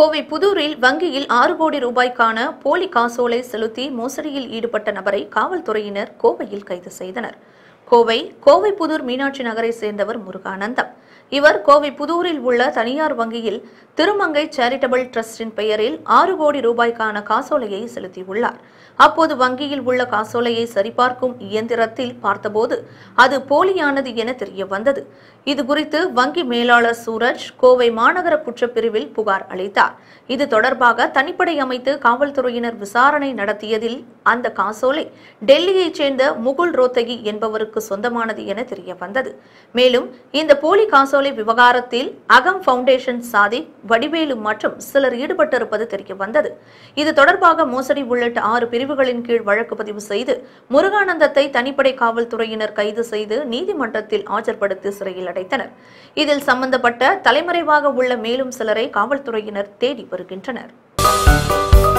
கோவை புதூரில் வங்கியில் ஆறு கோடி ரூபாய்க்கான போலி காசோலை செலுத்தி மோசடியில் ஈடுபட்ட நபரை காவல்துறையினர் கோவையில் கைது செய்தனர் கோவை கோவை புதூர் மீனாட்சி நகரை சேர்ந்தவர் முருகானந்தம் இவர் கோவை புதூரில் உள்ள தனியார் வங்கியில் திருமங்கை சேரிட்டபிள் டிரஸ்டின் பெயரில் ஆறு கோடி ரூபாய்க்கான காசோலையை செலுத்தியுள்ளார் அப்போது வங்கியில் உள்ள காசோலையை சரிபார்க்கும் இயந்திரத்தில் பார்த்தபோது அது போலியானது என தெரிய வந்தது இது குறித்து வங்கி மேலாளர் சூரஜ் கோவை மாநகர குற்றப்பிரிவில் புகார் அளித்தார் இது தொடர்பாக தனிப்படை அமைத்து காவல்துறையினர் விசாரணை நடத்தியதில் அந்த காசோலை டெல்லியைச் சேர்ந்த முகுல் ரோத்தகி என்பவருக்கு அவருக்கு சொந்தமானது என தெரிய வந்தது மேலும் இந்த போலி காசோலை விவகாரத்தில் அகம் பவுண்டேஷன் சாதி வடிவேலு மற்றும் சிலர் ஈடுபட்டிருப்பது தெரிய வந்தது இது தொடர்பாக மோசடி உள்ளிட்ட ஆறு பிரிவுகளின் கீழ் வழக்கு பதிவு செய்து முருகானந்தத்தை தனிப்படை காவல்துறையினர் கைது செய்து நீதிமன்றத்தில் ஆஜர்படுத்தி சிறையில் அடைத்தனர் இதில் சம்பந்தப்பட்ட தலைமறைவாக உள்ள மேலும் சிலரை காவல்துறையினர் தேடி வருகின்றனர் Thank you